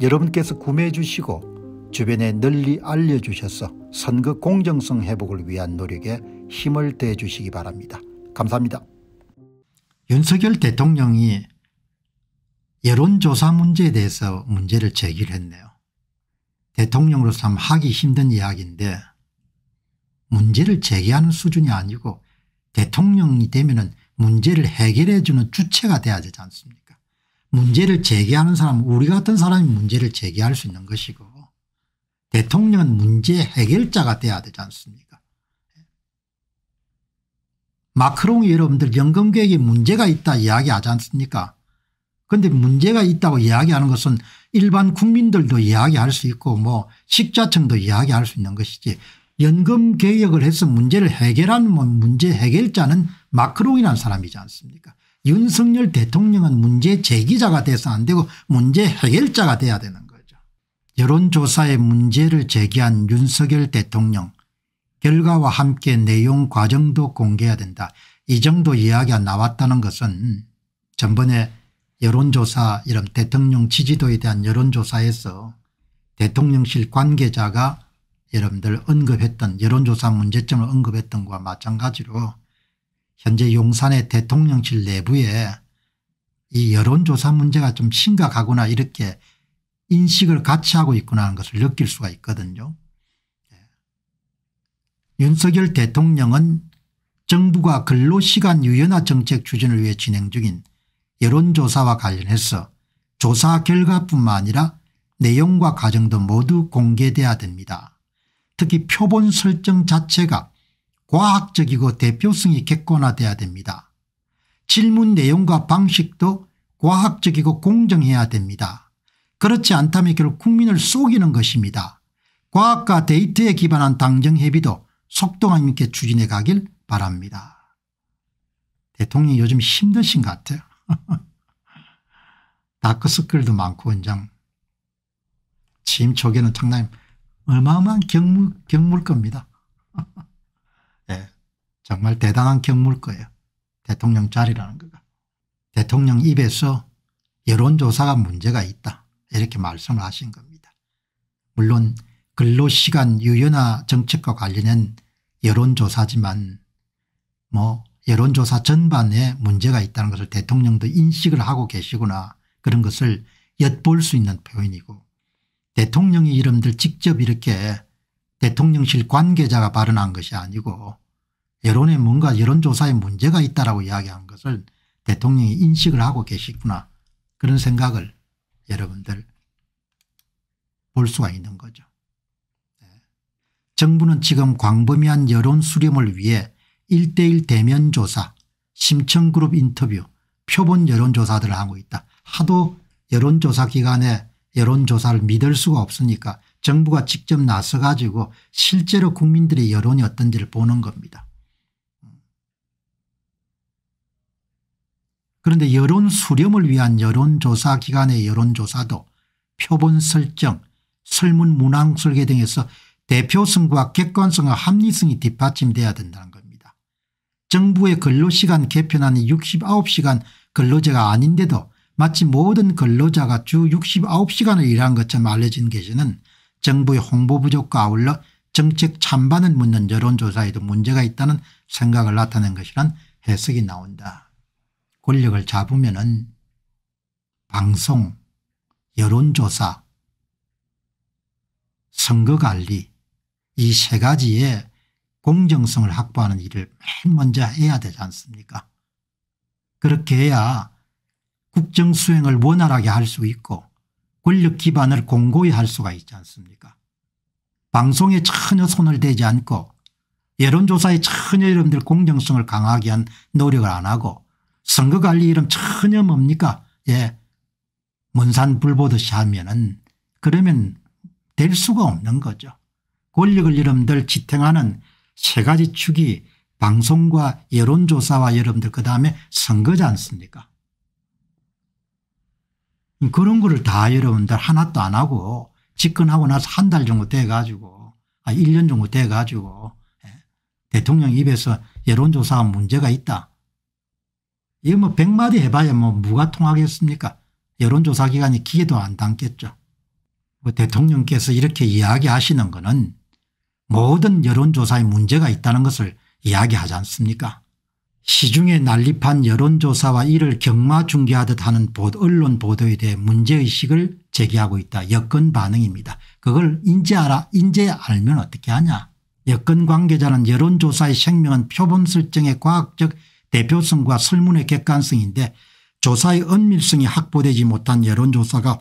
여러분께서 구매해 주시고 주변에 널리 알려주셔서 선거 공정성 회복을 위한 노력에 힘을 대 주시기 바랍니다. 감사합니다. 윤석열 대통령이 여론조사 문제에 대해서 문제를 제기를 했네요. 대통령으로서 참 하기 힘든 이야기인데 문제를 제기하는 수준이 아니고 대통령이 되면 문제를 해결해 주는 주체가 돼야 되지 않습니까 문제를 제기하는 사람 은 우리 같은 사람이 문제를 제기할 수 있는 것이고 대통령은 문제 해결자가 돼야 되지 않습니까 마크롱이 여러분들 연금계획에 문제가 있다 이야기하지 않습니까 그런데 문제가 있다고 이야기하는 것은 일반 국민들도 이야기할 수 있고 뭐 식자층도 이야기할 수 있는 것이지 연금 개혁을 해서 문제를 해결하는 문제 해결자는 마크롱이라는 사람이지 않습니까 윤석열 대통령은 문제 제기자가 돼서 안 되고 문제 해결자가 돼야 되는 거죠. 여론조사에 문제를 제기한 윤석열 대통령 결과와 함께 내용 과정도 공개해야 된다. 이 정도 이야기가 나왔다는 것은 전번에 여론조사 이런 대통령 지지도에 대한 여론조사에서 대통령실 관계자가 여러분들 언급했던 여론조사 문제점을 언급했던 것과 마찬가지로 현재 용산의 대통령실 내부에 이 여론조사 문제가 좀 심각하구나 이렇게 인식을 같이 하고 있구나 하는 것을 느낄 수가 있거든요. 예. 윤석열 대통령은 정부가 근로시간 유연화 정책 추진을 위해 진행 중인 여론조사와 관련해서 조사 결과뿐만 아니라 내용과 과정도 모두 공개돼야 됩니다. 특히 표본 설정 자체가 과학적이고 대표성이 객관화돼야 됩니다. 질문 내용과 방식도 과학적이고 공정해야 됩니다. 그렇지 않다면 결국 국민을 속이는 것입니다. 과학과 데이터에 기반한 당정협의도 속도감 있게 추진해 가길 바랍니다. 대통령이 요즘 힘드신 것 같아요. 다크서클도 많고 원장. 취임 초기에는 장남 어마어마한 경물, 경물 겁니다. 예, 정말 대단한 경물 거예요. 대통령 자리라는 거가. 대통령 입에서 여론조사가 문제가 있다 이렇게 말씀을 하신 겁니다. 물론 근로시간 유연화 정책과 관련된 여론조사지만 뭐 여론조사 전반에 문제가 있다는 것을 대통령도 인식을 하고 계시구나 그런 것을 엿볼 수 있는 표현이고 대통령의 이름들 직접 이렇게 대통령실 관계자가 발언한 것이 아니고 여론에 뭔가 여론조사에 문제가 있다라고 이야기한 것을 대통령이 인식을 하고 계시구나 그런 생각을 여러분들 볼 수가 있는 거죠. 네. 정부는 지금 광범위한 여론 수렴을 위해 1대1 대면 조사, 심층그룹 인터뷰, 표본 여론조사들을 하고 있다. 하도 여론조사 기관에 여론조사를 믿을 수가 없으니까 정부가 직접 나서 가지고 실제로 국민들의 여론이 어떤지를 보는 겁니다. 그런데 여론 수렴을 위한 여론조사 기관의 여론조사도 표본 설정, 설문 문항 설계 등에서 대표성과 객관성과 합리성이 뒷받침돼야 된다는 겁니다. 정부의 근로시간 개편안이 69시간 근로제가 아닌데도 마치 모든 근로자가 주 69시간을 일한 것처럼 알려진 계시는 정부의 홍보 부족과 아울러 정책 찬반을 묻는 여론조사에도 문제가 있다는 생각을 나타낸 것이란 해석이 나온다. 권력을 잡으면 은 방송, 여론조사, 선거관리 이 세가지의 공정성을 확보하는 일을 맨 먼저 해야 되지 않습니까 그렇게 해야 국정수행을 원활하게 할 수 있고 권력 기반을 공고히 할 수가 있지 않습니까 방송에 전혀 손을 대지 않고 여론조사에 전혀 여러분들 공정성을 강하게 한 노력을 안 하고 선거관리 이름 전혀 뭡니까 예 문산 불보듯이 하면은 그러면 될 수가 없는 거죠. 권력을 여러분들 지탱하는 세 가지 축이 방송과 여론조사와 여러분들 그다음에 선거지 않습니까 그런 거를 다 여러분들 하나도 안 하고 집권하고 나서 한 달 정도 돼 가지고 아 1년 정도 돼 가지고 예, 대통령 입에서 여론조사 문제가 있다. 이거 뭐 100마디 해봐야 뭐 뭐가 통하겠습니까 여론조사 기관이 기회도 안 담겠죠. 뭐 대통령께서 이렇게 이야기하시는 것은 모든 여론조사에 문제가 있다는 것을 이야기하지 않습니까 시중에 난립한 여론조사와 이를 경마중계하듯 하는 보도, 언론 보도에 대해 문제의식을 제기하고 있다. 여건 반응입니다. 그걸 인제 알아 인제 알면 어떻게 하냐. 여건 관계자는 여론조사의 생명은 표본 설정의 과학적 대표성과 설문의 객관성인데 조사의 은밀성이 확보되지 못한 여론조사가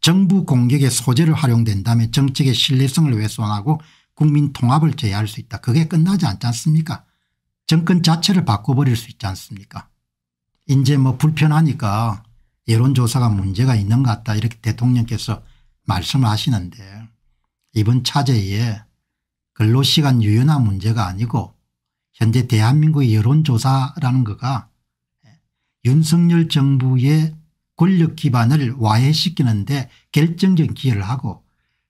정부 공격의 소재를 활용된다면 정책의 신뢰성을 훼손하고 국민 통합을 제외할 수 있다. 그게 끝나지 않지 않습니까 정권 자체를 바꿔버릴 수 있지 않습니까 이제 뭐 불편하니까 여론조사가 문제가 있는 것 같다 이렇게 대통령께서 말씀 하시는데 이번 차제에 근로시간 유연화 문제가 아니고 현재 대한민국의 여론조사라는 거가 윤석열 정부의 권력 기반을 와해시키는데 결정적인 기여를 하고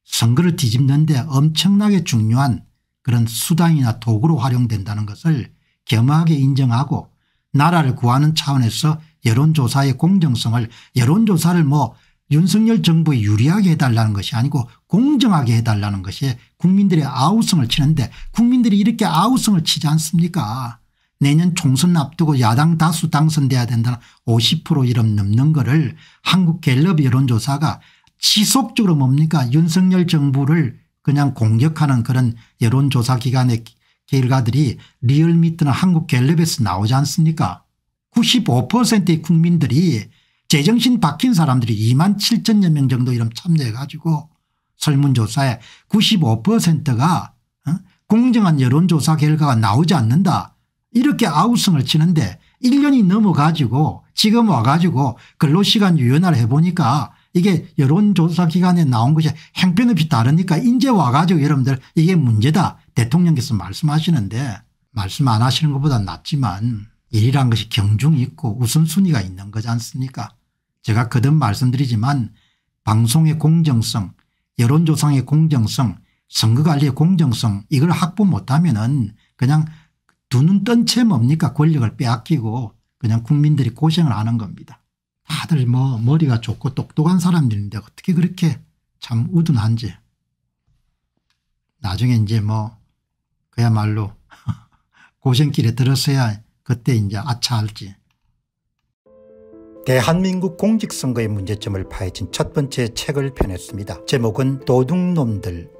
선거를 뒤집는데 엄청나게 중요한 그런 수단이나 도구로 활용된다는 것을 겸하게 인정하고 나라를 구하는 차원에서 여론조사의 공정성을 여론조사를 뭐 윤석열 정부에 유리하게 해달라는 것이 아니고 공정하게 해달라는 것이 국민들의 아우성을 치는데 국민들이 이렇게 아우성을 치지 않습니까 내년 총선 앞두고 야당 다수 당선돼야 된다는 50% 이름 넘는 거를 한국갤럽 여론조사가 지속적으로 뭡니까 윤석열 정부를 그냥 공격하는 그런 여론조사기관에 결과들이 리얼미터나 한국 갤럽에서 나오지 않습니까 95%의 국민들이 제정신 박힌 사람들이 2만 7천여 명 정도 이런 참여해 가지고 설문조사에 95%가 어? 공정한 여론조사 결과가 나오지 않는다 이렇게 아우성을 치는데 1년이 넘어가지고 지금 와가지고 근로시간 유연화를 해보니까 이게 여론조사기간에 나온 것이 행편없이 다르니까 이제 와가지고 여러분들 이게 문제다 대통령께서 말씀하시는데 말씀 안 하시는 것보다 낫지만 일이란 것이 경중이 있고 우선순위가 있는 거지 않습니까 제가 거듭 말씀드리지만 방송의 공정성 여론조사의 공정성 선거관리의 공정성 이걸 확보 못하면 은 그냥 두 눈 뜬 채 뭡니까 권력을 빼앗기고 그냥 국민들이 고생을 하는 겁니다. 다들 뭐 머리가 좋고 똑똑한 사람들인데 어떻게 그렇게 참 우둔한지. 나중에 이제 뭐 그야말로 고생길에 들었어야 그때 이제 아차할지. 대한민국 공직선거의 문제점을 파헤친 첫 번째 책을 펴냈습니다. 제목은 도둑놈들